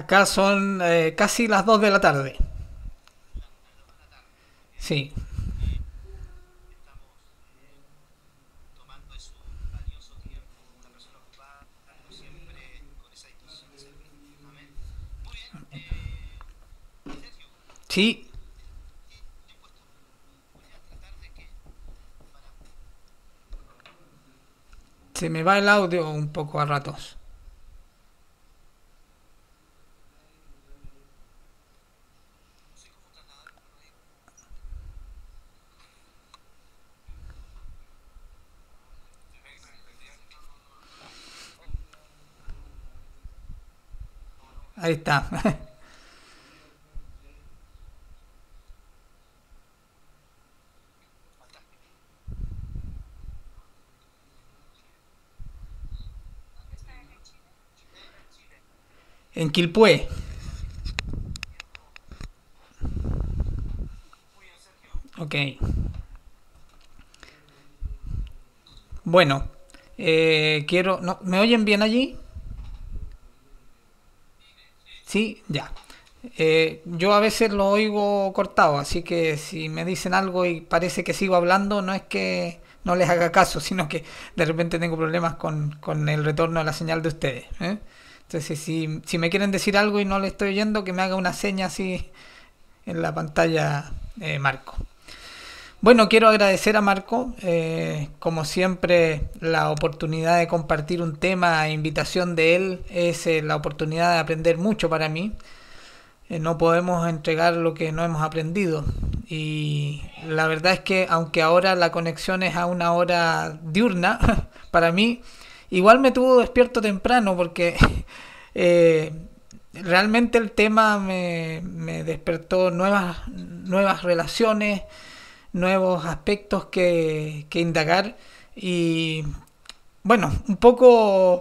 Acá son eh casi las dos de la tarde. Sí. Estamos tomando eso, valioso tiempo. Una persona ocupada dando siempre con esa discusión de servicio. Muy bien, eh. Licencio. Sí. Voy a tratar de que para Se me va el audio un poco a ratos. Ahí está. en Quilpué. Ok. Bueno, eh, quiero... No, ¿Me oyen bien allí? Sí, ya. Eh, yo a veces lo oigo cortado, así que si me dicen algo y parece que sigo hablando, no es que no les haga caso, sino que de repente tengo problemas con, con el retorno de la señal de ustedes. ¿eh? Entonces, si, si, me quieren decir algo y no le estoy oyendo, que me haga una seña así en la pantalla, eh, Marco. Bueno, quiero agradecer a Marco, eh, como siempre, la oportunidad de compartir un tema a e invitación de él es eh, la oportunidad de aprender mucho para mí. Eh, no podemos entregar lo que no hemos aprendido. Y la verdad es que, aunque ahora la conexión es a una hora diurna, para mí, igual me tuvo despierto temprano porque realmente el tema me, despertó nuevas, nuevas relaciones nuevos aspectos que, indagar y bueno, un poco,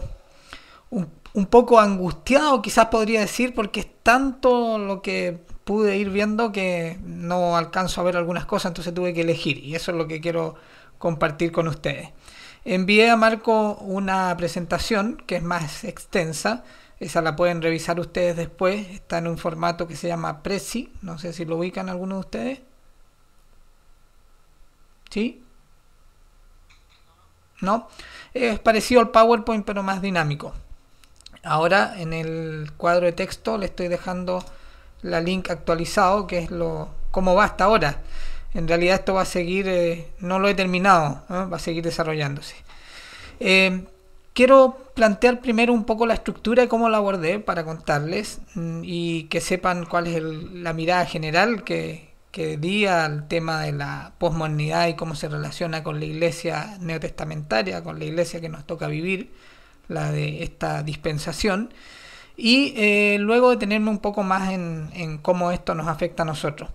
un, un, poco angustiado quizás podría decir porque es tanto lo que pude ir viendo que no alcanzo a ver algunas cosas, entonces tuve que elegir y eso es lo que quiero compartir con ustedes. Envié a Marco una presentación que es más extensa, esa la pueden revisar ustedes después, está en un formato que se llama Prezi, no sé si lo ubican algunos de ustedes. ¿sí? ¿No? Es parecido al PowerPoint pero más dinámico. Ahora en el cuadro de texto le estoy dejando la link actualizado, que es lo cómo va hasta ahora. En realidad esto va a seguir, eh, no lo he terminado, va a seguir desarrollándose. Eh, quiero plantear primero un poco la estructura y cómo la abordé para contarles mm, y que sepan cuál es la mirada general que, que día al tema de la posmodernidad y cómo se relaciona con la iglesia neotestamentaria, con la iglesia que nos toca vivir, la de esta dispensación, y eh, luego detenerme un poco más en, cómo esto nos afecta a nosotros.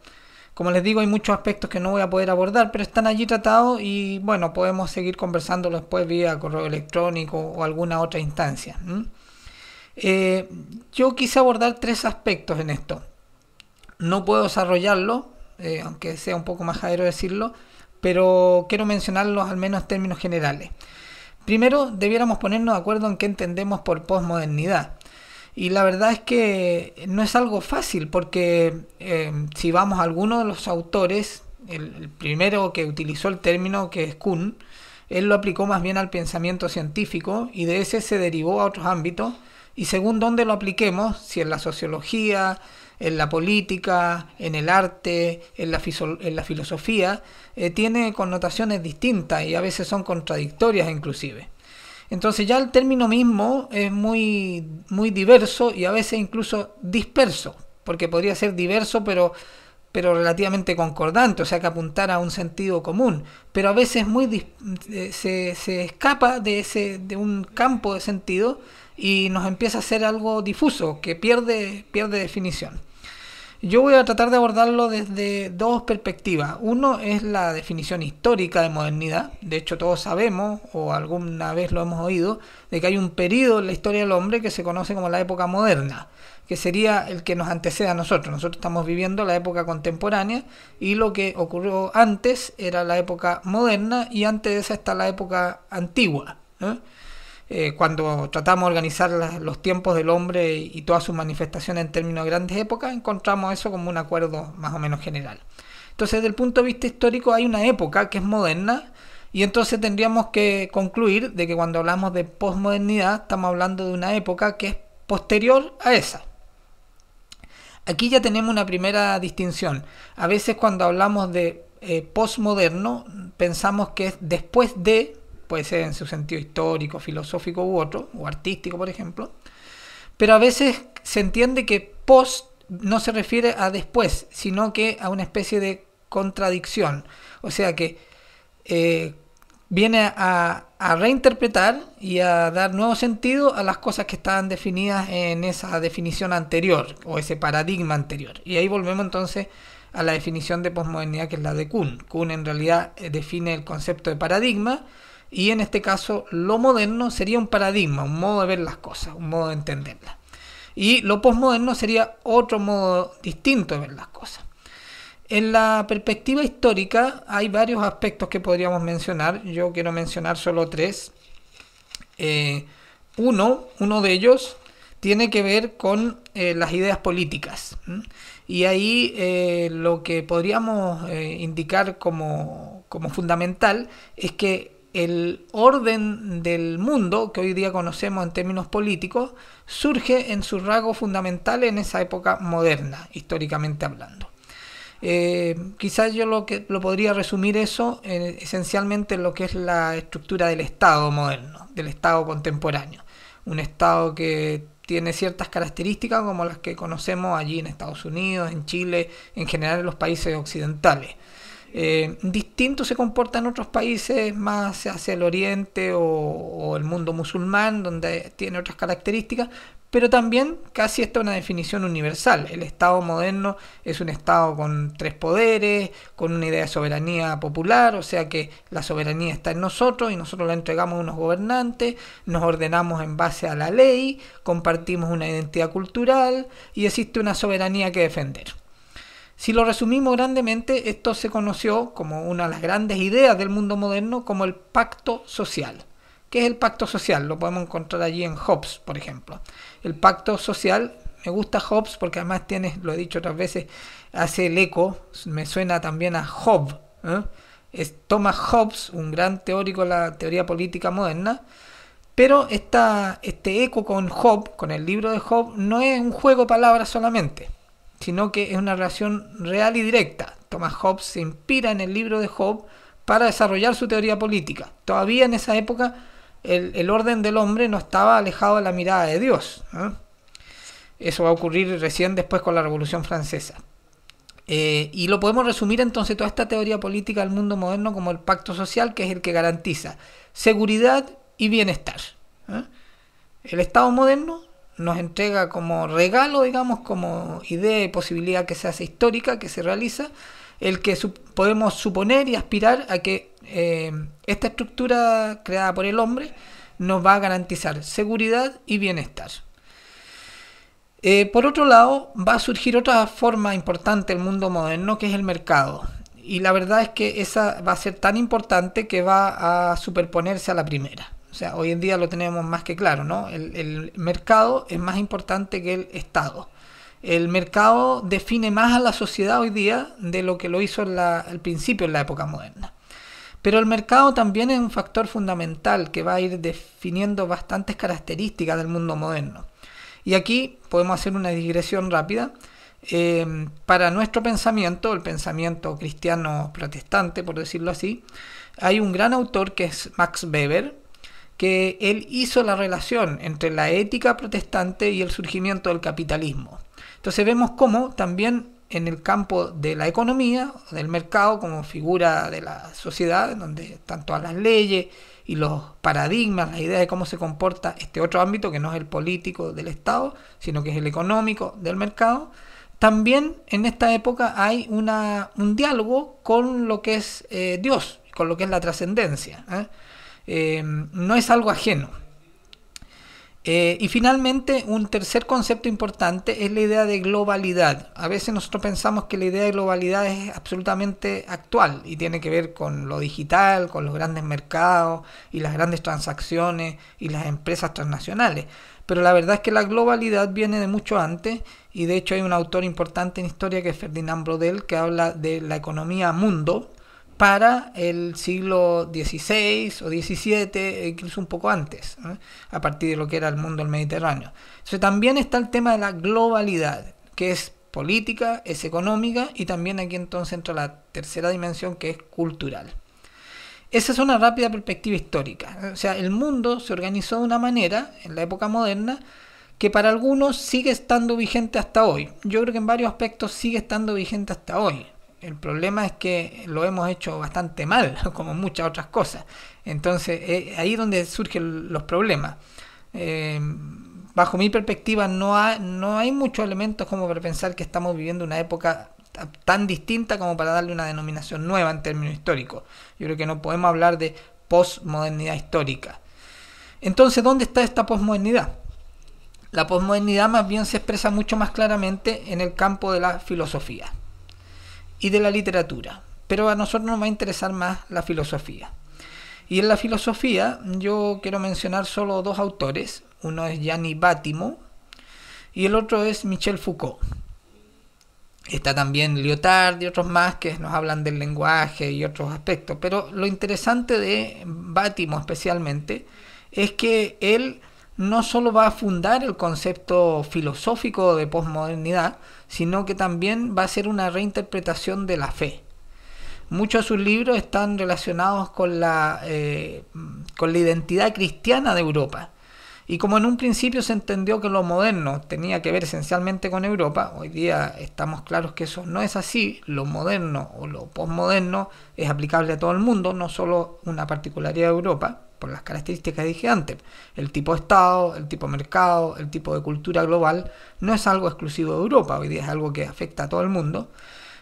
Como les digo, hay muchos aspectos que no voy a poder abordar, pero están allí tratados y bueno, podemos seguir conversándolo después vía correo electrónico o alguna otra instancia. Eh, yo quise abordar tres aspectos en esto. No puedo desarrollarlo eh, aunque sea un poco majadero decirlo, pero quiero mencionarlos al menos en términos generales. Primero, debiéramos ponernos de acuerdo en qué entendemos por posmodernidad. Y la verdad es que no es algo fácil, porque eh, si vamos a alguno de los autores, el, el, primero que utilizó el término, que es Kuhn, él lo aplicó más bien al pensamiento científico y de ese se derivó a otros ámbitos. Y según dónde lo apliquemos, si en la sociología, en la política, en el arte, en la, en la filosofía, eh, tiene connotaciones distintas y a veces son contradictorias inclusive. Entonces ya el término mismo es muy, muy diverso y a veces incluso disperso, porque podría ser diverso pero, pero relativamente concordante, o sea que apuntara a un sentido común, pero a veces muy eh, se, escapa de, ese, de un campo de sentido y nos empieza a ser algo difuso, que pierde, pierde definición. Yo voy a tratar de abordarlo desde dos perspectivas. Uno es la definición histórica de modernidad. De hecho, todos sabemos, o alguna vez lo hemos oído, de que hay un periodo en la historia del hombre que se conoce como la época moderna, que sería el que nos antecede a nosotros. Nosotros estamos viviendo la época contemporánea y lo que ocurrió antes era la época moderna y antes de esa está la época antigua. ¿eh? Eh, cuando tratamos de organizar los tiempos del hombre y, todas sus manifestaciones en términos de grandes épocas, encontramos eso como un acuerdo más o menos general. Entonces, desde el punto de vista histórico, hay una época que es moderna, y entonces tendríamos que concluir de que cuando hablamos de posmodernidad, estamos hablando de una época que es posterior a esa. Aquí ya tenemos una primera distinción. A veces cuando hablamos de eh, posmoderno, pensamos que es después de puede ser en su sentido histórico, filosófico u otro, o artístico, por ejemplo, pero a veces se entiende que post no se refiere a después, sino que a una especie de contradicción, o sea que eh, viene a, a reinterpretar y a dar nuevo sentido a las cosas que estaban definidas en esa definición anterior o ese paradigma anterior. Y ahí volvemos entonces a la definición de posmodernidad que es la de Kuhn. Kuhn en realidad eh, define el concepto de paradigma y en este caso, lo moderno sería un paradigma, un modo de ver las cosas, un modo de entenderlas. Y lo posmoderno sería otro modo distinto de ver las cosas. En la perspectiva histórica hay varios aspectos que podríamos mencionar. Yo quiero mencionar solo tres. Eh, uno, uno de ellos tiene que ver con eh, las ideas políticas. Y ahí eh, lo que podríamos indicar como, como fundamental es que el orden del mundo que hoy día conocemos en términos políticos surge en sus rasgos fundamentales en esa época moderna, históricamente hablando. Eh, quizás yo lo, que, podría resumir eso eh, esencialmente en lo que es la estructura del Estado moderno, del Estado contemporáneo. Un Estado que tiene ciertas características como las que conocemos allí en Estados Unidos, en Chile, en general en los países occidentales. Eh, distinto se comporta en otros países más hacia el oriente o, el mundo musulmán, donde tiene otras características, pero también casi esta una definición universal. El Estado moderno es un Estado con tres poderes, con una idea de soberanía popular, o sea que la soberanía está en nosotros y nosotros la entregamos a unos gobernantes, nos ordenamos en base a la ley, compartimos una identidad cultural y existe una soberanía que defender. Si lo resumimos grandemente, esto se conoció como una de las grandes ideas del mundo moderno como el pacto social. ¿Qué es el pacto social? Lo podemos encontrar allí en Hobbes, por ejemplo. El pacto social, me gusta Hobbes porque además tiene, lo he dicho otras veces, hace el eco, me suena también a Hobbes. ¿eh? Es Thomas Hobbes, un gran teórico de la teoría política moderna, pero esta, este eco con Hobbes, con el libro de Hobbes, no es un juego de palabras solamente sino que es una relación real y directa. Thomas Hobbes se inspira en el libro de Hobbes para desarrollar su teoría política. Todavía en esa época el, orden del hombre no estaba alejado de la mirada de Dios. Eso va a ocurrir recién después con la Revolución Francesa. Eh, y lo podemos resumir entonces toda esta teoría política del mundo moderno como el pacto social, que es el que garantiza seguridad y bienestar. ¿eh? El Estado moderno nos entrega como regalo, digamos, como idea y posibilidad que se hace histórica, que se realiza, el que podemos suponer y aspirar a que eh, esta estructura creada por el hombre nos va a garantizar seguridad y bienestar. Eh, por otro lado, va a surgir otra forma importante del mundo moderno, que es el mercado. Y la verdad es que esa va a ser tan importante que va a superponerse a la primera. O sea, hoy en día lo tenemos más que claro, ¿no? El, mercado es más importante que el Estado. El mercado define más a la sociedad hoy día de lo que lo hizo al principio, en la época moderna. Pero el mercado también es un factor fundamental que va a ir definiendo bastantes características del mundo moderno. Y aquí podemos hacer una digresión rápida. Eh, para nuestro pensamiento, el pensamiento cristiano protestante, por decirlo así, hay un gran autor que es Max Weber, que él hizo la relación entre la ética protestante y el surgimiento del capitalismo. Entonces vemos cómo también en el campo de la economía, del mercado como figura de la sociedad, donde tanto a las leyes y los paradigmas, la idea de cómo se comporta este otro ámbito que no es el político del Estado, sino que es el económico del mercado, también en esta época hay un diálogo con lo que es eh, Dios, con lo que es la trascendencia. ¿eh? Em, no es algo ajeno. Eh, y finalmente, un tercer concepto importante es la idea de globalidad. A veces nosotros pensamos que la idea de globalidad es absolutamente actual y tiene que ver con lo digital, con los grandes mercados y las grandes transacciones y las empresas transnacionales. Pero la verdad es que la globalidad viene de mucho antes y de hecho hay un autor importante en historia que es Ferdinand Brodel que habla de la economía mundo para el siglo XVI o XVII, incluso un poco antes, ¿eh? a partir de lo que era el mundo del Mediterráneo. Entonces también está el tema de la globalidad, que es política, es económica y también aquí entonces entra la tercera dimensión que es cultural. Esa es una rápida perspectiva histórica. O sea, el mundo se organizó de una manera en la época moderna que para algunos sigue estando vigente hasta hoy. Yo creo que en varios aspectos sigue estando vigente hasta hoy. El problema es que lo hemos hecho bastante mal, como muchas otras cosas. Entonces, eh, ahí es donde surgen los problemas. Eh, bajo mi perspectiva, no, no hay muchos elementos como para pensar que estamos viviendo una época tan distinta como para darle una denominación nueva en términos históricos. Yo creo que no podemos hablar de posmodernidad histórica. Entonces, ¿dónde está esta posmodernidad? La posmodernidad más bien se expresa mucho más claramente en el campo de la filosofía y de la literatura, pero a nosotros nos va a interesar más la filosofía. Y en la filosofía yo quiero mencionar solo dos autores, uno es Gianni Bátimo y el otro es Michel Foucault. Está también Lyotard y otros más que nos hablan del lenguaje y otros aspectos. Pero lo interesante de Bátimo especialmente es que él no solo va a fundar el concepto filosófico de posmodernidad, sino que también va a ser una reinterpretación de la fe. Muchos de sus libros están relacionados con la, eh, con la identidad cristiana de Europa. Y como en un principio se entendió que lo moderno tenía que ver esencialmente con Europa, hoy día estamos claros que eso no es así, lo moderno o lo posmoderno es aplicable a todo el mundo, no solo una particularidad de Europa por las características que dije antes. El tipo de Estado, el tipo de mercado, el tipo de cultura global, no es algo exclusivo de Europa, hoy día es algo que afecta a todo el mundo.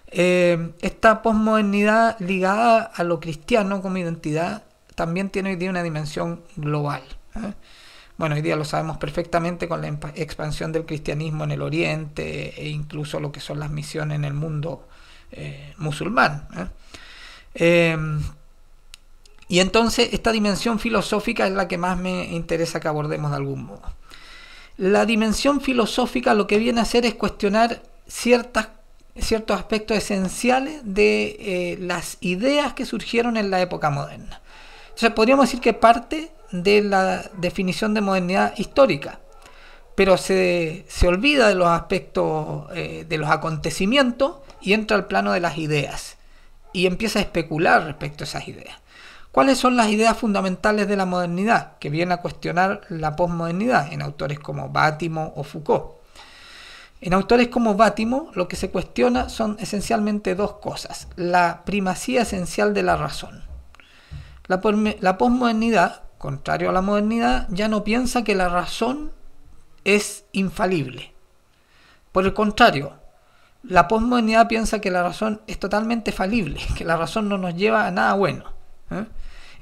Eh, esta posmodernidad ligada a lo cristiano como identidad también tiene hoy día una dimensión global. ¿eh? Bueno, hoy día lo sabemos perfectamente con la expansión del cristianismo en el Oriente e incluso lo que son las misiones en el mundo eh, musulmán. Y entonces esta dimensión filosófica es la que más me interesa que abordemos de algún modo. La dimensión filosófica lo que viene a hacer es cuestionar ciertas, ciertos aspectos esenciales de eh, las ideas que surgieron en la época moderna. Entonces podríamos decir que parte de la definición de modernidad histórica, pero se, olvida de los aspectos eh, de los acontecimientos y entra al plano de las ideas y empieza a especular respecto a esas ideas. ¿Cuáles son las ideas fundamentales de la modernidad que viene a cuestionar la posmodernidad en autores como Bátimo o Foucault? En autores como Bátimo, lo que se cuestiona son esencialmente dos cosas. La primacía esencial de la razón. La, posmodernidad, contrario a la modernidad, ya no piensa que la razón es infalible. Por el contrario, la posmodernidad piensa que la razón es totalmente falible, que la razón no nos lleva a nada bueno. ¿eh?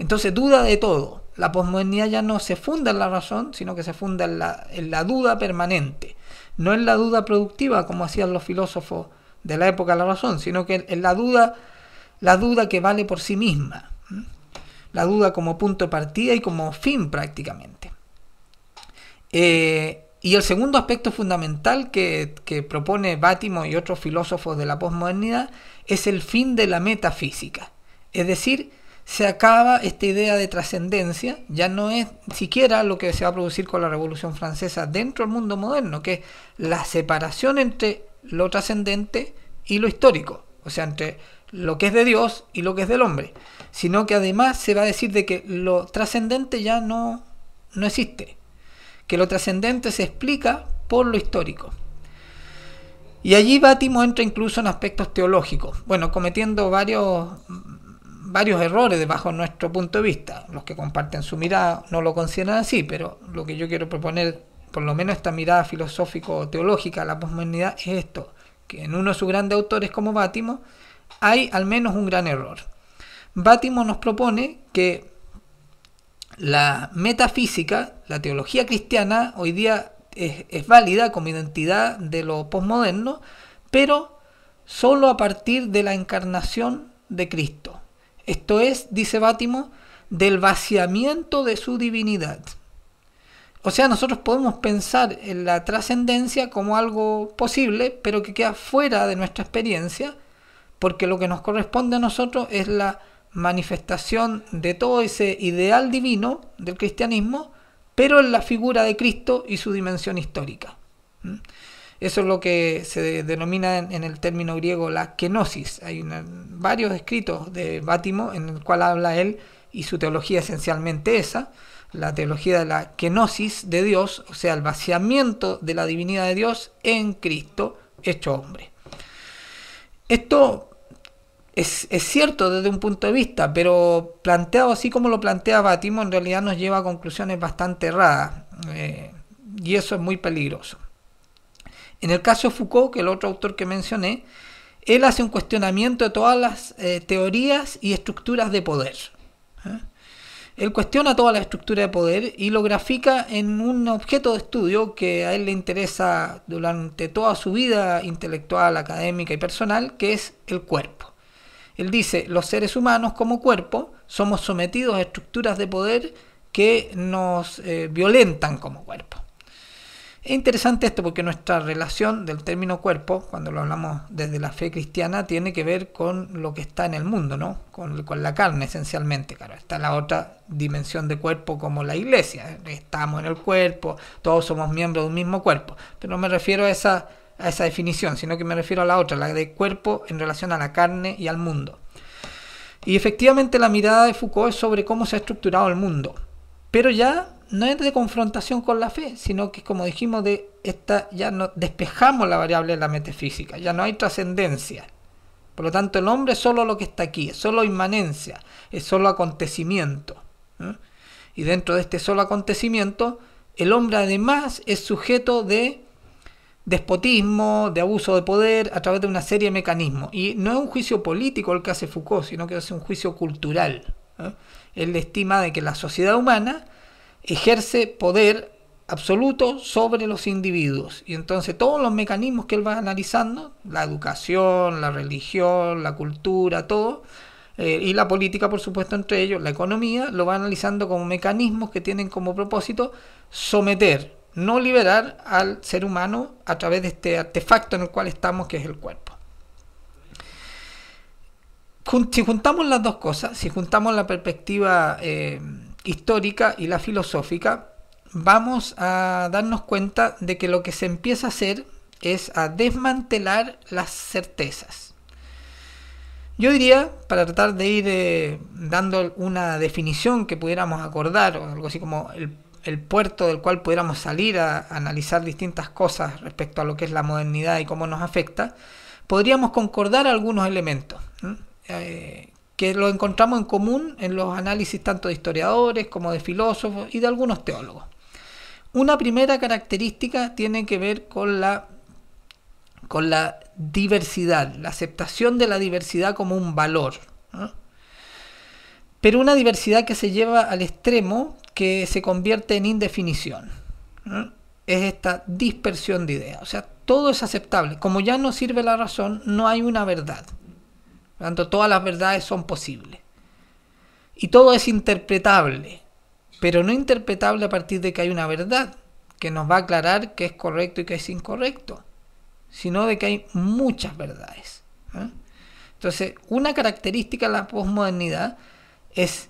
Entonces duda de todo. La posmodernidad ya no se funda en la razón, sino que se funda en la, duda permanente. No en la duda productiva, como hacían los filósofos de la época de la razón, sino que en la duda, la duda que vale por sí misma. La duda como punto de partida y como fin prácticamente. Eh, y el segundo aspecto fundamental que, que, propone Bátimo y otros filósofos de la posmodernidad es el fin de la metafísica, es decir, se acaba esta idea de trascendencia, ya no es siquiera lo que se va a producir con la Revolución Francesa dentro del mundo moderno, que es la separación entre lo trascendente y lo histórico, o sea, entre lo que es de Dios y lo que es del hombre, sino que además se va a decir de que lo trascendente ya no, no existe, que lo trascendente se explica por lo histórico. Y allí Bátimo entra incluso en aspectos teológicos, bueno, cometiendo varios varios errores bajo nuestro punto de vista. Los que comparten su mirada no lo consideran así, pero lo que yo quiero proponer, por lo menos esta mirada filosófico-teológica a la posmodernidad, es esto, que en uno de sus grandes autores como Bátimo hay al menos un gran error. Bátimo nos propone que la metafísica, la teología cristiana, hoy día es, es válida como identidad de lo posmoderno, pero solo a partir de la encarnación de Cristo. Esto es, dice Bátimo, del vaciamiento de su divinidad. O sea, nosotros podemos pensar en la trascendencia como algo posible, pero que queda fuera de nuestra experiencia, porque lo que nos corresponde a nosotros es la manifestación de todo ese ideal divino del cristianismo, pero en la figura de Cristo y su dimensión histórica. ¿Mm? Eso es lo que se denomina en, el término griego la kenosis. Hay varios escritos de Bátimo en el cual habla él y su teología esencialmente esa, la teología de la kenosis de Dios, o sea, el vaciamiento de la divinidad de Dios en Cristo hecho hombre. Esto es, cierto desde un punto de vista, pero planteado así como lo plantea Bátimo, en realidad nos lleva a conclusiones bastante erradas. Eh, y eso es muy peligroso. En el caso de Foucault, que es el otro autor que mencioné, él hace un cuestionamiento de todas las eh, teorías y estructuras de poder. ¿eh? Él cuestiona toda la estructura de poder y lo grafica en un objeto de estudio que a él le interesa durante toda su vida intelectual, académica y personal, que es el cuerpo. Él dice, los seres humanos como cuerpo somos sometidos a estructuras de poder que nos eh, violentan como cuerpo. Es interesante esto porque nuestra relación del término cuerpo, cuando lo hablamos desde la fe cristiana, tiene que ver con lo que está en el mundo, ¿no? Con, la carne esencialmente, claro. Está la otra dimensión de cuerpo como la iglesia. Estamos en el cuerpo, todos somos miembros de un mismo cuerpo. Pero no me refiero a esa, a esa definición, sino que me refiero a la otra, la de cuerpo en relación a la carne y al mundo. Y efectivamente la mirada de Foucault es sobre cómo se ha estructurado el mundo. Pero ya no es de confrontación con la fe, sino que como dijimos, de esta, ya no, despejamos la variable de la metafísica, ya no hay trascendencia. Por lo tanto, el hombre es solo lo que está aquí, es solo inmanencia, es solo acontecimiento. ¿eh? Y dentro de este solo acontecimiento, el hombre además es sujeto de despotismo, de abuso de poder, a través de una serie de mecanismos. Y no es un juicio político el que hace Foucault, sino que es un juicio cultural. ¿eh? Él estima de que la sociedad humana ejerce poder absoluto sobre los individuos. Y entonces todos los mecanismos que él va analizando, la educación, la religión, la cultura, todo, eh, y la política, por supuesto, entre ellos, la economía, lo va analizando como mecanismos que tienen como propósito someter, no liberar al ser humano a través de este artefacto en el cual estamos, que es el cuerpo. Si juntamos las dos cosas, si juntamos la perspectiva... Eh, histórica y la filosófica, vamos a darnos cuenta de que lo que se empieza a hacer es a desmantelar las certezas. Yo diría, para tratar de ir eh, dando una definición que pudiéramos acordar, o algo así como el, puerto del cual pudiéramos salir a, analizar distintas cosas respecto a lo que es la modernidad y cómo nos afecta, podríamos concordar algunos elementos. ¿eh? que lo encontramos en común en los análisis tanto de historiadores como de filósofos y de algunos teólogos. Una primera característica tiene que ver con la, con la diversidad, la aceptación de la diversidad como un valor. Pero una diversidad que se lleva al extremo que se convierte en indefinición. Es esta dispersión de ideas. O sea, todo es aceptable. Como ya no sirve la razón, no hay una verdad tanto, todas las verdades son posibles. Y todo es interpretable, pero no interpretable a partir de que hay una verdad que nos va a aclarar qué es correcto y qué es incorrecto, sino de que hay muchas verdades. ¿eh? Entonces, una característica de la posmodernidad es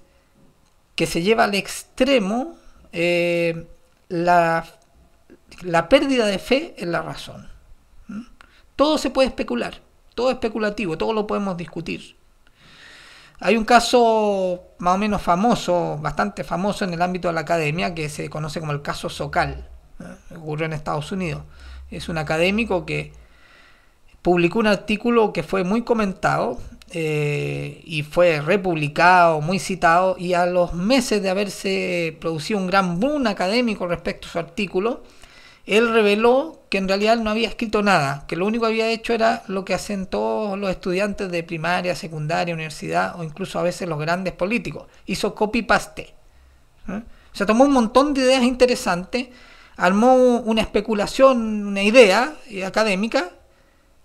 que se lleva al extremo eh, la, pérdida de fe en la razón. Todo se puede especular. Todo especulativo, todo lo podemos discutir. Hay un caso más o menos famoso, bastante famoso en el ámbito de la academia, que se conoce como el caso Socal. Eh, ocurrió en Estados Unidos. Es un académico que publicó un artículo que fue muy comentado eh, y fue republicado, muy citado, y a los meses de haberse producido un gran boom académico respecto a su artículo, él reveló que en realidad no había escrito nada, que lo único que había hecho era lo que hacen todos los estudiantes de primaria, secundaria, universidad o incluso a veces los grandes políticos. Hizo copy-paste. Se ¿eh? O sea, tomó un montón de ideas interesantes, armó una especulación, una idea eh, académica,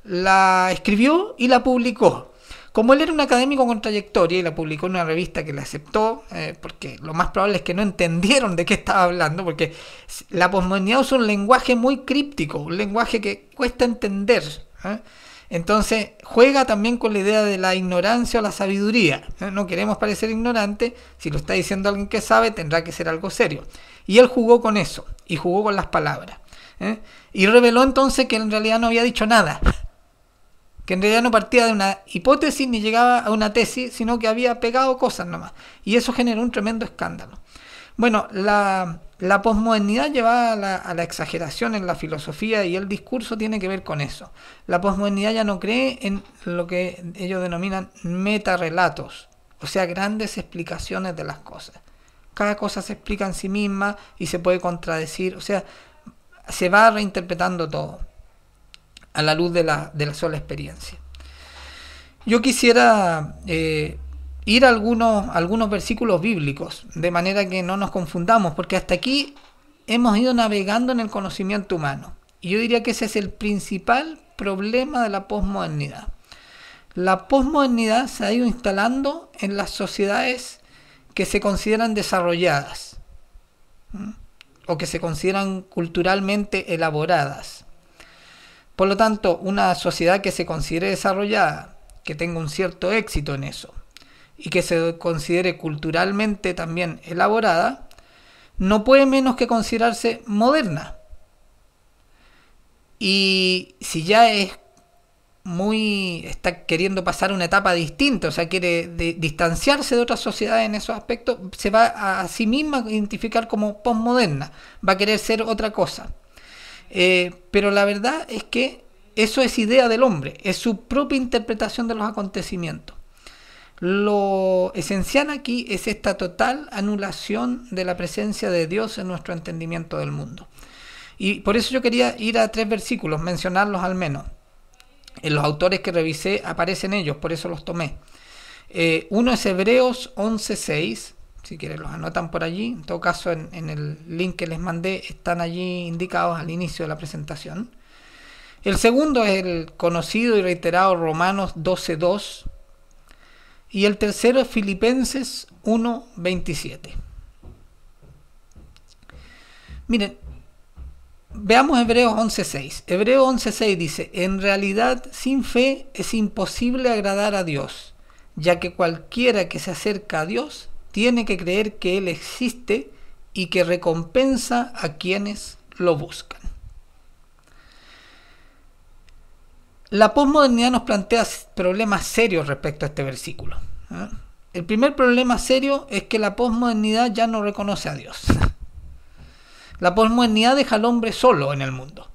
la escribió y la publicó. Como él era un académico con trayectoria y la publicó en una revista que la aceptó, eh, porque lo más probable es que no entendieron de qué estaba hablando, porque la posmodernidad es un lenguaje muy críptico, un lenguaje que cuesta entender. ¿eh? Entonces juega también con la idea de la ignorancia o la sabiduría. ¿eh? No queremos parecer ignorante, si lo está diciendo alguien que sabe tendrá que ser algo serio. Y él jugó con eso, y jugó con las palabras. Y reveló entonces que en realidad no había dicho nada, que en realidad no partía de una hipótesis ni llegaba a una tesis, sino que había pegado cosas nomás. Y eso generó un tremendo escándalo. Bueno, la, posmodernidad lleva a la, a la, exageración en la filosofía y el discurso tiene que ver con eso. La posmodernidad ya no cree en lo que ellos denominan metarrelatos, o sea, grandes explicaciones de las cosas. Cada cosa se explica en sí misma y se puede contradecir, o sea, se va reinterpretando todo a la luz de la, sola experiencia. Yo quisiera eh, ir a algunos, algunos versículos bíblicos, de manera que no nos confundamos, porque hasta aquí hemos ido navegando en el conocimiento humano. Y yo diría que ese es el principal problema de la posmodernidad. La posmodernidad se ha ido instalando en las sociedades que se consideran desarrolladas o que se consideran culturalmente elaboradas. Por lo tanto, una sociedad que se considere desarrollada, que tenga un cierto éxito en eso y que se considere culturalmente también elaborada, no puede menos que considerarse moderna. Y si ya es muy está queriendo pasar una etapa distinta, o sea, quiere distanciarse de otras sociedades en esos aspectos, se va a, sí misma a identificar como postmoderna, va a querer ser otra cosa. Eh, pero la verdad es que eso es idea del hombre, es su propia interpretación de los acontecimientos. Lo esencial aquí es esta total anulación de la presencia de Dios en nuestro entendimiento del mundo. Y por eso yo quería ir a tres versículos, mencionarlos al menos. En los autores que revisé aparecen ellos, por eso los tomé. Eh, uno es Hebreos 11.6, si quieren los anotan por allí. En todo caso, en, el link que les mandé están allí indicados al inicio de la presentación. El segundo es el conocido y reiterado Romanos 12.2. Y el tercero es Filipenses 1.27. Miren, veamos Hebreos 11.6. Hebreos 11.6 dice, en realidad sin fe es imposible agradar a Dios, ya que cualquiera que se acerca a Dios tiene que creer que Él existe y que recompensa a quienes lo buscan. La posmodernidad nos plantea problemas serios respecto a este versículo. ¿eh? El primer problema serio es que la posmodernidad ya no reconoce a Dios. La posmodernidad deja al hombre solo en el mundo.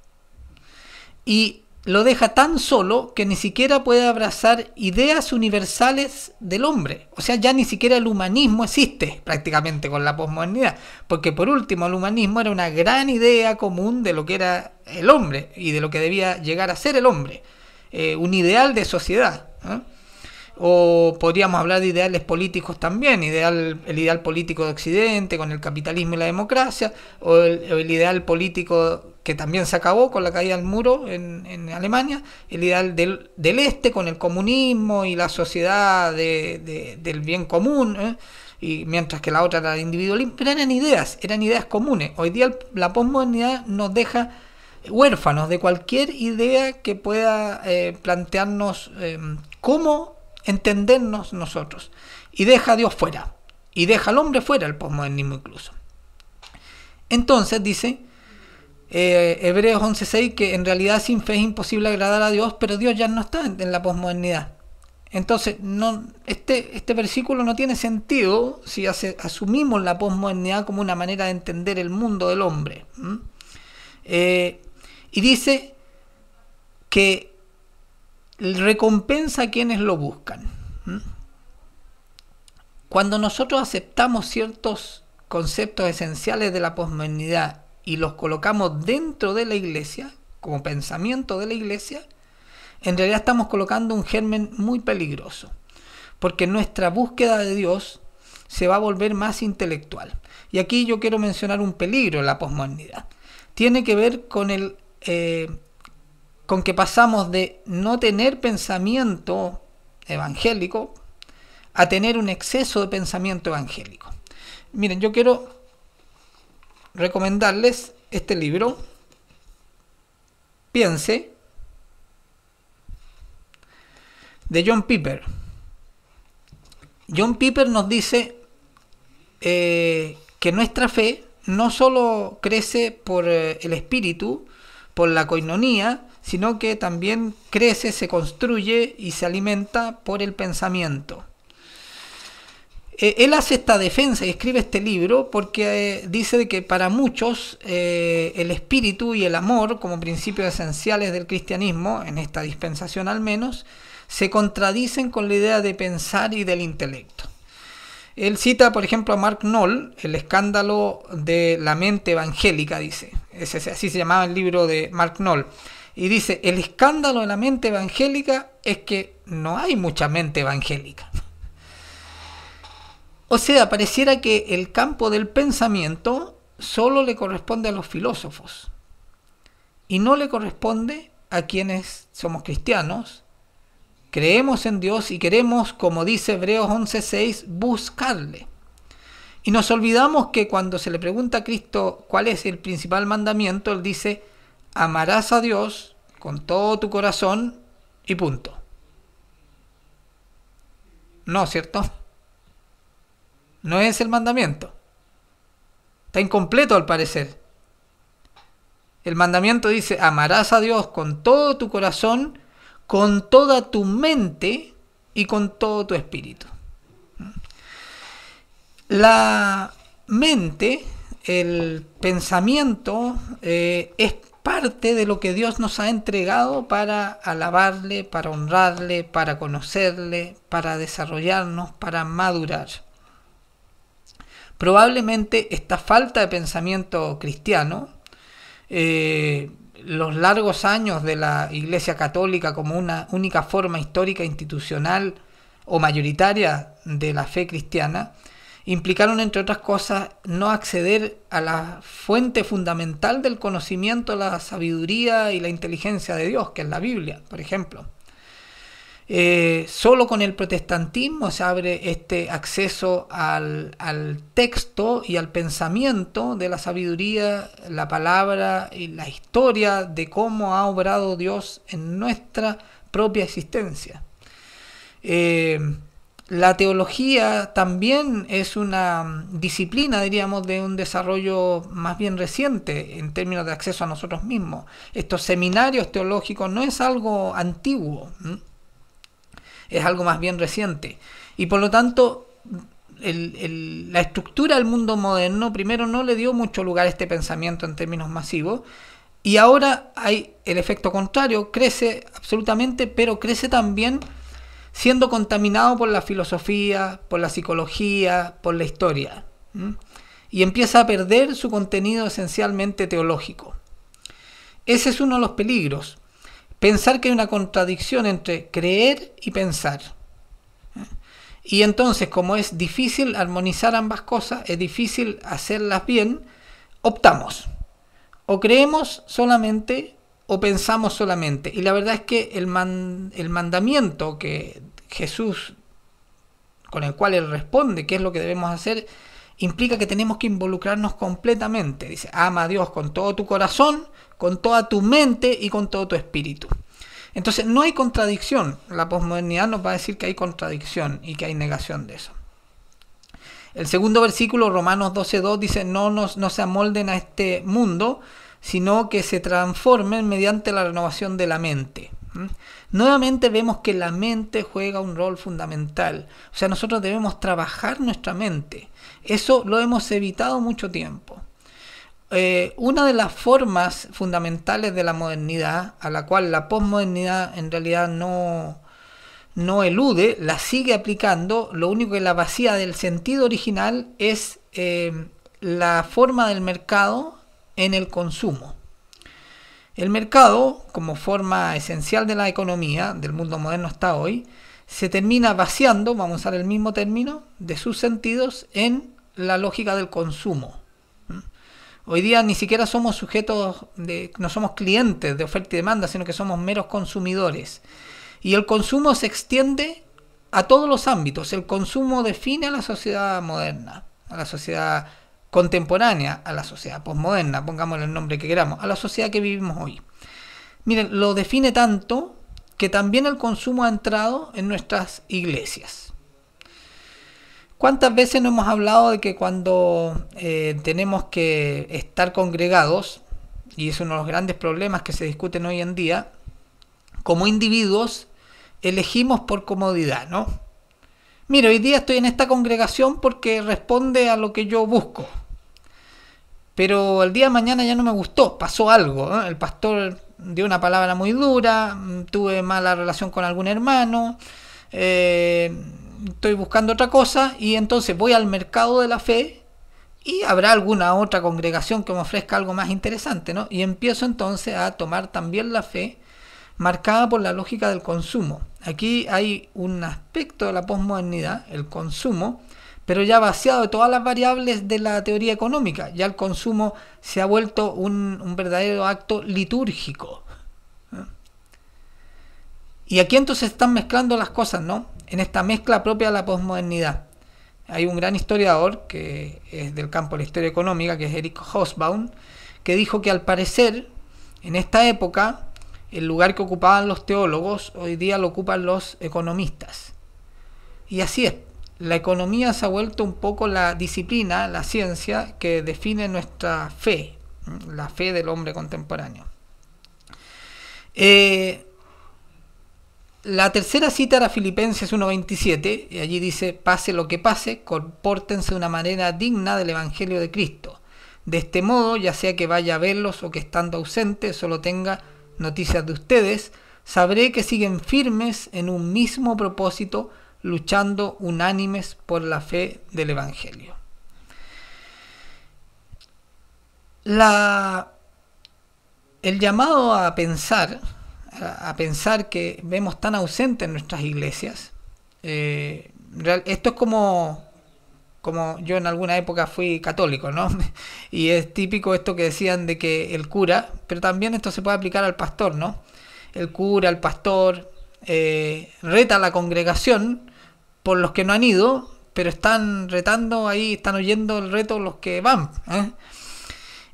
Y lo deja tan solo que ni siquiera puede abrazar ideas universales del hombre. O sea, ya ni siquiera el humanismo existe prácticamente con la posmodernidad. Porque por último, el humanismo era una gran idea común de lo que era el hombre y de lo que debía llegar a ser el hombre. Eh, un ideal de sociedad o podríamos hablar de ideales políticos también, ideal, el ideal político de Occidente con el capitalismo y la democracia, o el, ideal político que también se acabó con la caída del muro en, Alemania, el ideal del, este con el comunismo y la sociedad del bien común, ¿eh? y mientras que la otra era el individualismo, eran ideas, eran ideas comunes. Hoy día la posmodernidad nos deja huérfanos de cualquier idea que pueda eh, plantearnos eh, cómo entendernos nosotros. Y deja a Dios fuera. Y deja al hombre fuera, el posmodernismo incluso. Entonces dice eh, Hebreos Hebreos 11.6 que en realidad sin fe es imposible agradar a Dios, pero Dios ya no está en la posmodernidad. Entonces, no, este, este versículo no tiene sentido si asumimos la posmodernidad como una manera de entender el mundo del hombre. Eh, y dice que recompensa a quienes lo buscan. Cuando nosotros aceptamos ciertos conceptos esenciales de la posmodernidad y los colocamos dentro de la iglesia, como pensamiento de la iglesia, en realidad estamos colocando un germen muy peligroso, porque nuestra búsqueda de Dios se va a volver más intelectual. Y aquí yo quiero mencionar un peligro en la posmodernidad. Tiene que ver con el eh, con que pasamos de no tener pensamiento evangélico a tener un exceso de pensamiento evangélico. Miren, yo quiero recomendarles este libro. Piense de John Piper. John Piper nos dice eh, que nuestra fe no solo crece por eh, el espíritu, por la coinonía, sino que también crece, se construye y se alimenta por el pensamiento. Eh, él hace esta defensa y escribe este libro porque eh, dice que para muchos eh, el espíritu y el amor como principios esenciales del cristianismo, en esta dispensación al menos, se contradicen con la idea de pensar y del intelecto. Él cita, por ejemplo, a Mark Knoll, el escándalo de la mente evangélica, dice. así se llamaba el libro de Mark Knoll. Y dice, el escándalo de la mente evangélica es que no hay mucha mente evangélica. O sea, pareciera que el campo del pensamiento solo le corresponde a los filósofos y no le corresponde a quienes somos cristianos, creemos en Dios y queremos, como dice Hebreos 11:6, buscarle. Y nos olvidamos que cuando se le pregunta a Cristo cuál es el principal mandamiento, él dice, amarás a Dios con todo tu corazón y punto. No, ¿cierto? No es el mandamiento. Está incompleto al parecer. El mandamiento dice, amarás a Dios con todo tu corazón, con toda tu mente y con todo tu espíritu. La mente, el pensamiento, eh, es parte de lo que Dios nos ha entregado para alabarle, para honrarle, para conocerle, para desarrollarnos, para madurar. Probablemente esta falta de pensamiento cristiano, eh, los largos años de la Iglesia Católica como una única forma histórica, institucional o mayoritaria de la fe cristiana, implicaron, entre otras cosas, no acceder a la fuente fundamental del conocimiento, la sabiduría y la inteligencia de Dios, que es la Biblia, por ejemplo. Eh, solo con el protestantismo se abre este acceso al, texto y al pensamiento de la sabiduría, la palabra y la historia de cómo ha obrado Dios en nuestra propia existencia. Eh, la teología también es una mm, disciplina, diríamos, de un desarrollo más bien reciente en términos de acceso a nosotros mismos. Estos seminarios teológicos no es algo antiguo, es algo más bien reciente. Y por lo tanto, mm, la estructura del mundo moderno primero no le dio mucho lugar a este pensamiento en términos masivos. Y ahora hay el efecto contrario, crece absolutamente, pero crece también siendo contaminado por la filosofía, por la psicología, por la historia, y empieza a perder su contenido esencialmente teológico. Ese es uno de los peligros, pensar que hay una contradicción entre creer y pensar. Y entonces, como es difícil armonizar ambas cosas, es difícil hacerlas bien, optamos. O creemos solamente o pensamos solamente. Y la verdad es que el, mandamiento que Jesús, con el cual él responde qué es lo que debemos hacer, implica que tenemos que involucrarnos completamente. Dice, ama a Dios con todo tu corazón, con toda tu mente y con todo tu espíritu. Entonces no hay contradicción. La posmodernidad nos va a decir que hay contradicción y que hay negación de eso. El segundo versículo, Romanos 12.2, dice, no, nos, no se amolden a este mundo, sino que se transformen mediante la renovación de la mente. Nuevamente vemos que la mente juega un rol fundamental. O sea, nosotros debemos trabajar nuestra mente. Eso lo hemos evitado mucho tiempo. Eh, una de las formas fundamentales de la modernidad, a la cual la posmodernidad en realidad no, no elude, la sigue aplicando, lo único que la vacía del sentido original es eh, la forma del mercado en el consumo. El mercado, como forma esencial de la economía del mundo moderno está hoy, se termina vaciando, vamos a usar el mismo término, de sus sentidos en la lógica del consumo. ¿Mm? Hoy día ni siquiera somos sujetos de, no somos clientes de oferta y demanda, sino que somos meros consumidores. Y el consumo se extiende a todos los ámbitos. El consumo define a la sociedad moderna, a la sociedad contemporánea a la sociedad posmoderna, pongámosle el nombre que queramos, a la sociedad que vivimos hoy. Miren, lo define tanto que también el consumo ha entrado en nuestras iglesias. ¿Cuántas veces no hemos hablado de que cuando eh, tenemos que estar congregados, y es uno de los grandes problemas que se discuten hoy en día, como individuos elegimos por comodidad, ¿no? mira, hoy día estoy en esta congregación porque responde a lo que yo busco. Pero el día de mañana ya no me gustó, pasó algo. El pastor dio una palabra muy dura, mm, tuve mala relación con algún hermano, eh, estoy buscando otra cosa y entonces voy al mercado de la fe y habrá alguna otra congregación que me ofrezca algo más interesante, Y empiezo entonces a tomar también la fe marcada por la lógica del consumo. Aquí hay un aspecto de la posmodernidad, el consumo, pero ya vaciado de todas las variables de la teoría económica. Ya el consumo se ha vuelto un, verdadero acto litúrgico. Y aquí entonces están mezclando las cosas, ¿no? En esta mezcla propia de la posmodernidad. Hay un gran historiador que es del campo de la historia económica, que es Eric Hosbaum, que dijo que al parecer en esta época el lugar que ocupaban los teólogos hoy día lo ocupan los economistas. Y así es, la economía se ha vuelto un poco la disciplina, la ciencia que define nuestra fe, la fe del hombre contemporáneo. Eh, la tercera cita era Filipenses 1.27, y allí dice, pase lo que pase, compórtense de una manera digna del Evangelio de Cristo. De este modo, ya sea que vaya a verlos o que estando ausente, solo tenga noticias de ustedes, sabré que siguen firmes en un mismo propósito, luchando unánimes por la fe del Evangelio. La, el llamado a pensar, a pensar que vemos tan ausente en nuestras iglesias, eh, esto es como como yo en alguna época fui católico, ¿no? Y es típico esto que decían de que el cura, pero también esto se puede aplicar al pastor, ¿no? El cura, el pastor, eh, reta a la congregación por los que no han ido, pero están retando ahí, están oyendo el reto los que van. ¿eh?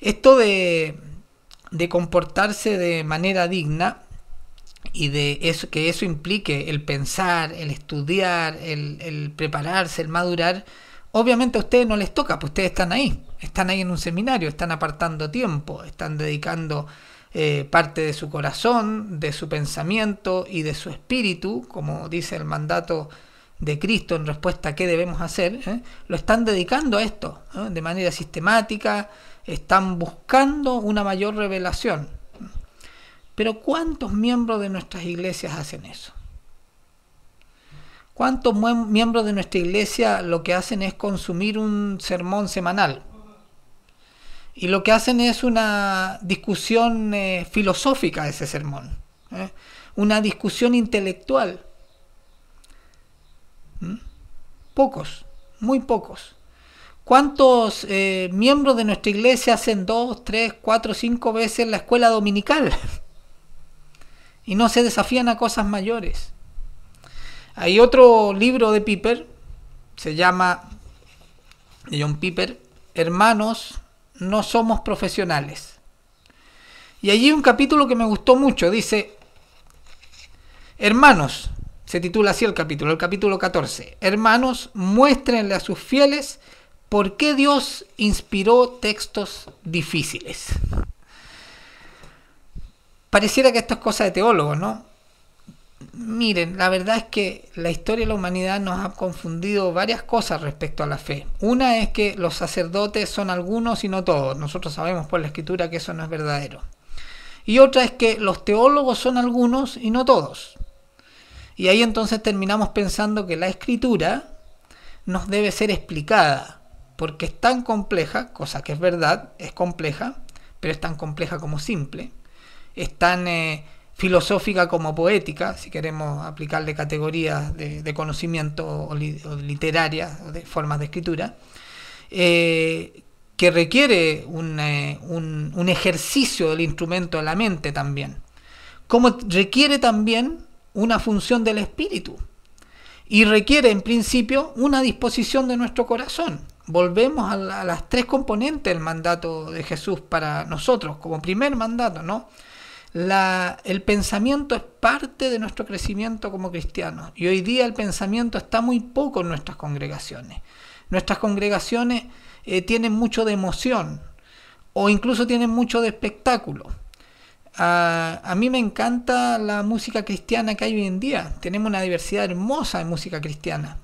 Esto de, comportarse de manera digna y de eso, que eso implique el pensar, el estudiar, el, el prepararse, el madurar, obviamente a ustedes no les toca, pues ustedes están ahí, están ahí en un seminario, están apartando tiempo, están dedicando eh, parte de su corazón, de su pensamiento y de su espíritu, como dice el mandato de Cristo en respuesta a qué debemos hacer, ¿eh? lo están dedicando a esto ¿eh? de manera sistemática, están buscando una mayor revelación. Pero ¿cuántos miembros de nuestras iglesias hacen eso? ¿Cuántos miembros de nuestra iglesia lo que hacen es consumir un sermón semanal? Y lo que hacen es una discusión eh, filosófica de ese sermón, ¿eh? una discusión intelectual. ¿Mm? Pocos, muy pocos. ¿Cuántos eh, miembros de nuestra iglesia hacen dos, tres, cuatro, cinco veces la escuela dominical? y no se desafían a cosas mayores. Hay otro libro de Piper, se llama John Piper, Hermanos, no somos profesionales. Y allí un capítulo que me gustó mucho, dice, Hermanos, se titula así el capítulo, el capítulo 14, Hermanos, muéstrenle a sus fieles por qué Dios inspiró textos difíciles. Pareciera que esto es cosa de teólogos, ¿no? Miren, la verdad es que la historia de la humanidad nos ha confundido varias cosas respecto a la fe. Una es que los sacerdotes son algunos y no todos. Nosotros sabemos por la escritura que eso no es verdadero. Y otra es que los teólogos son algunos y no todos. Y ahí entonces terminamos pensando que la escritura nos debe ser explicada, porque es tan compleja, cosa que es verdad, es compleja, pero es tan compleja como simple, es tan... Eh, filosófica como poética, si queremos aplicarle categorías de, conocimiento literaria, o de formas de escritura, eh, que requiere eh, un, ejercicio del instrumento de la mente también, como requiere también una función del espíritu y requiere en principio una disposición de nuestro corazón. Volvemos a las tres componentes del mandato de Jesús para nosotros, como primer mandato, ¿no? la, el pensamiento es parte de nuestro crecimiento como cristianos y hoy día el pensamiento está muy poco en nuestras congregaciones. Nuestras congregaciones eh, tienen mucho de emoción o incluso tienen mucho de espectáculo. A, mí me encanta la música cristiana que hay hoy en día. Tenemos una diversidad hermosa de música cristiana.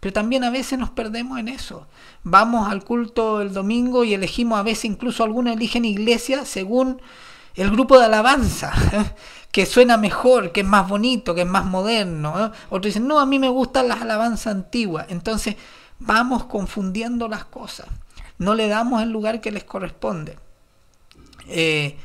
Pero también a veces nos perdemos en eso. Vamos al culto el domingo y elegimos a veces incluso alguna eligen iglesia según el grupo de alabanza, que suena mejor, que es más bonito, que es más moderno. ¿eh? Otros dicen, no, a mí me gustan las alabanzas antiguas. Entonces vamos confundiendo las cosas. No le damos el lugar que les corresponde. Eh,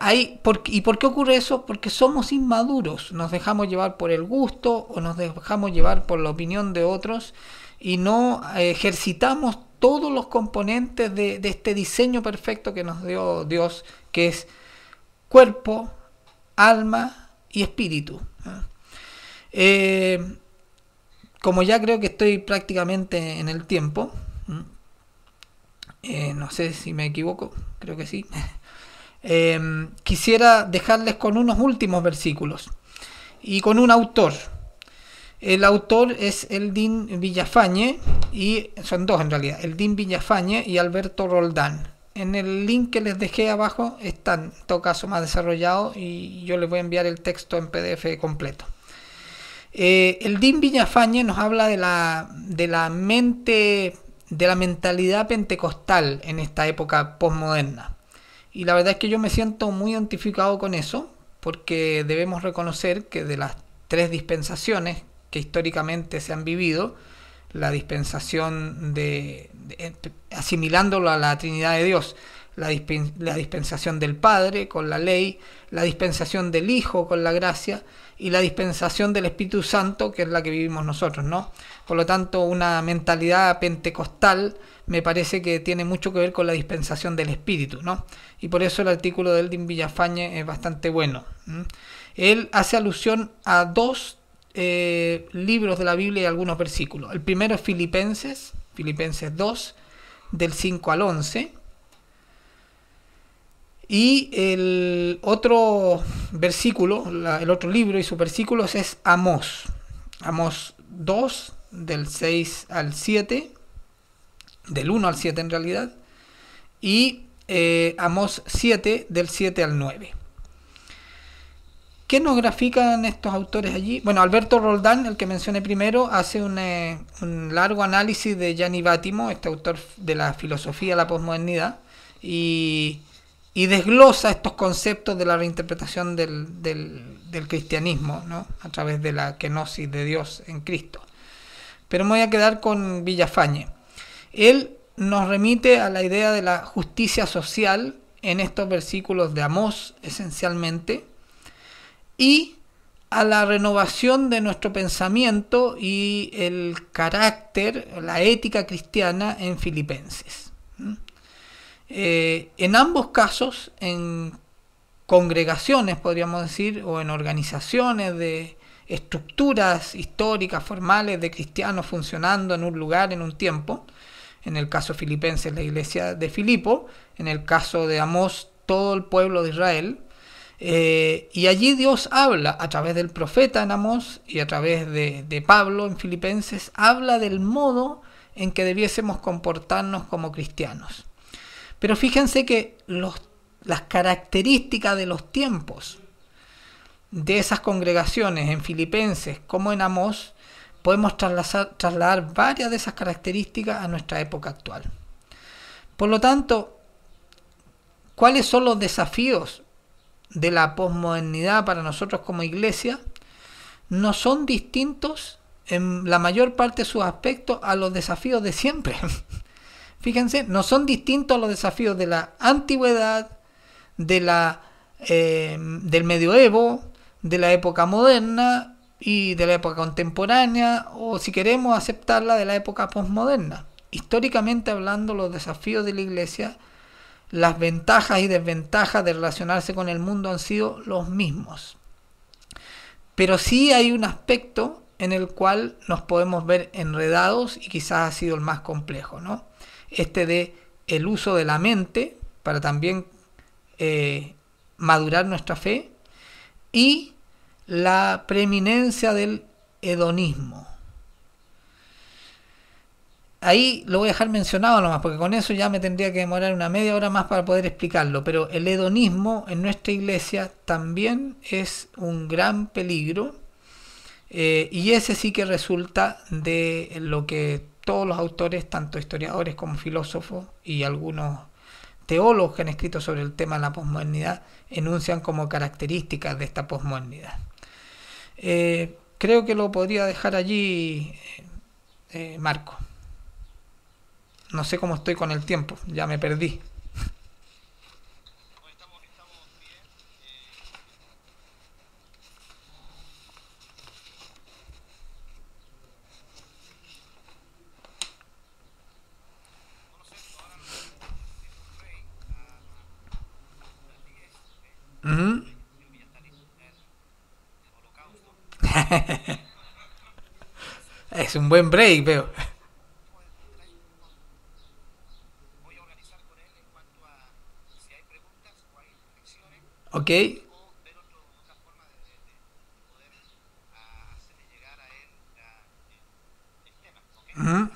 hay, ¿Y por qué ocurre eso? Porque somos inmaduros, nos dejamos llevar por el gusto o nos dejamos llevar por la opinión de otros y no eh, ejercitamos todos los componentes de este diseño perfecto que nos dio Dios, que es cuerpo, alma y espíritu. Eh, como ya creo que estoy prácticamente en el tiempo, no eh, sé si me equivoco, creo que sí, eh, quisiera dejarles con unos últimos versículos y con un autor. El autor es Eldin Villafañe, y son dos en realidad, Eldin Villafañe y Alberto Roldán en el link que les dejé abajo están todo caso más desarrollado y yo les voy a enviar el texto en PDF completo. Eh, el Viña Villafañe nos habla de la, de la mente, de la mentalidad pentecostal en esta época postmoderna. Y la verdad es que yo me siento muy identificado con eso, porque debemos reconocer que de las tres dispensaciones que históricamente se han vivido, la dispensación de, eh, asimilándolo a la Trinidad de Dios, la, dispensación del Padre con la ley, la dispensación del Hijo con la gracia y la dispensación del Espíritu Santo, que es la que vivimos nosotros, ¿no? Por lo tanto, una mentalidad pentecostal me parece que tiene mucho que ver con la dispensación del Espíritu, ¿no? Y por eso el artículo de Eldin Villafañe es bastante bueno. Él hace alusión a dos eh, libros de la Biblia y algunos versículos. El primero es Filipenses, Filipenses 2, del 5 al 11. Y el otro versículo, el otro libro y sus versículos es Amós. Amós 2, del 6 al 7, del 1 al 7 en realidad, y amos eh, Amós 7, del 7 al 9. ¿Qué nos grafican estos autores allí? Bueno, Alberto Roldán, el que mencioné primero, hace un, eh, largo análisis de Gianni Bátimo, este autor de la filosofía de la posmodernidad, y, desglosa estos conceptos de la reinterpretación del, cristianismo, ¿no? a través de la kenosis de Dios en Cristo. Pero me voy a quedar con Villafañe. Él nos remite a la idea de la justicia social en estos versículos de Amós, esencialmente, y a la renovación de nuestro pensamiento y el carácter, la ética cristiana en Filipenses. Eh, en ambos casos, en congregaciones, podríamos decir, o en organizaciones de estructuras históricas, formales de cristianos funcionando en un lugar, en un tiempo, en el caso filipenses la iglesia de Filipo, en el caso de Amós todo el pueblo de Israel, eh, y allí Dios habla a través del profeta en Amós y a través de, Pablo en Filipenses, habla del modo en que debiésemos comportarnos como cristianos. Pero fíjense que las características de los tiempos de esas congregaciones en Filipenses como en Amós, podemos trasladar varias de esas características a nuestra época actual. Por lo tanto, ¿cuáles son los desafíos de la posmodernidad para nosotros como iglesia no son distintos en la mayor parte de sus aspectos a los desafíos de siempre. Fíjense, no son distintos a los desafíos de la antigüedad, de la, eh, del medioevo, de la época moderna y de la época contemporánea, o si queremos aceptarla, de la época posmoderna. Históricamente hablando, los desafíos de la iglesia las ventajas y desventajas de relacionarse con el mundo han sido los mismos. Pero sí hay un aspecto en el cual nos podemos ver enredados y quizás ha sido el más complejo, ¿no? Este de el uso de la mente para también eh, madurar nuestra fe y la preeminencia del hedonismo ahí lo voy a dejar mencionado nomás, porque con eso ya me tendría que demorar una media hora más para poder explicarlo, pero el hedonismo en nuestra iglesia también es un gran peligro eh, y ese sí que resulta de lo que todos los autores, tanto historiadores como filósofos y algunos teólogos que han escrito sobre el tema de la posmodernidad, enuncian como características de esta posmodernidad. Eh, creo que lo podría dejar allí, eh, Marco. No sé cómo estoy con el tiempo, ya me perdí. ¿Mm? es un buen break, veo. Okay o ver otra forma de poder uh hacerle llegar a él el tema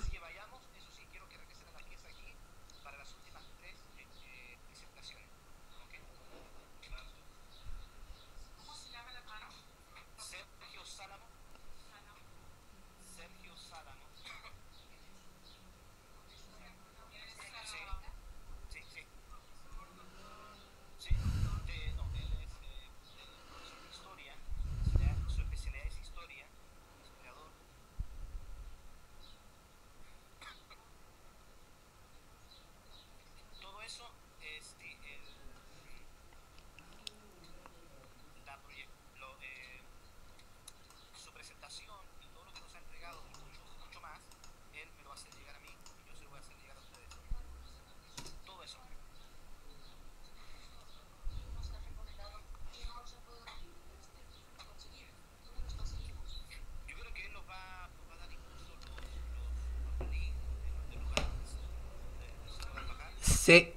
Se,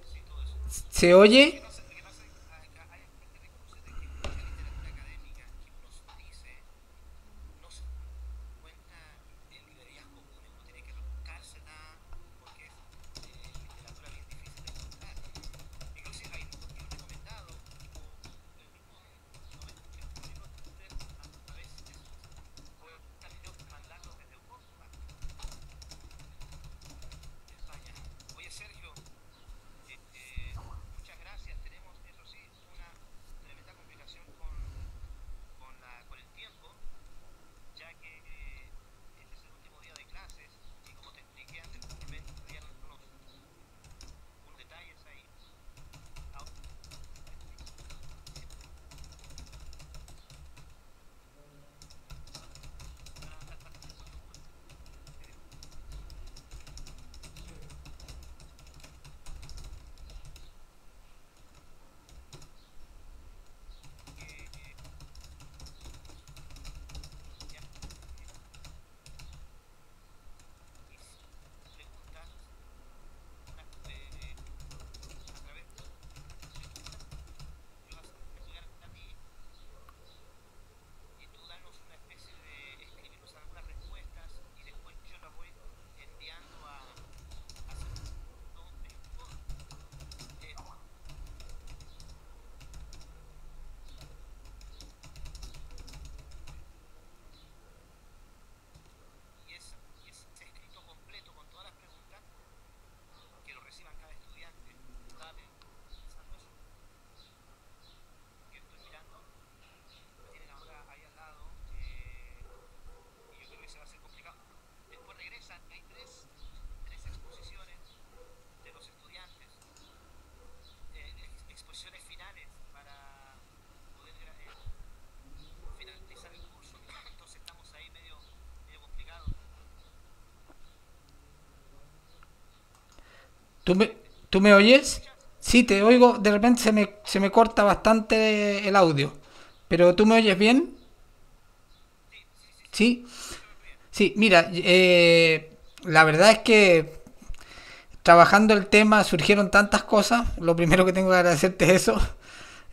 se oye ¿Tú me, oyes? Sí, te oigo. De repente se me, corta bastante el audio. ¿Pero tú me oyes bien? Sí. Sí, mira, eh, la verdad es que trabajando el tema surgieron tantas cosas. Lo primero que tengo que agradecerte es eso.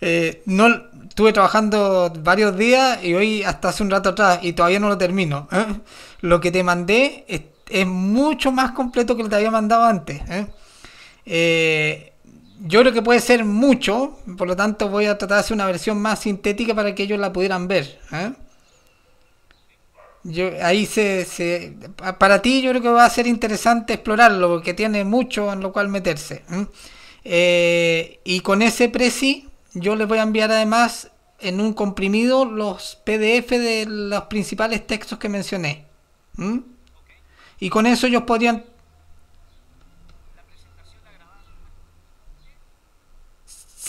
Eh, no estuve trabajando varios días y hoy hasta hace un rato atrás y todavía no lo termino. ¿eh? Lo que te mandé es, es, mucho más completo que lo que te había mandado antes. ¿eh? Eh, yo creo que puede ser mucho, por lo tanto voy a tratar de hacer una versión más sintética para que ellos la pudieran ver. ¿eh? ahí se, Para ti yo creo que va a ser interesante explorarlo, porque tiene mucho en lo cual meterse. ¿eh? y con ese prezi yo les voy a enviar además en un comprimido los PDF de los principales textos que mencioné. Y con eso ellos podrían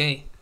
Okay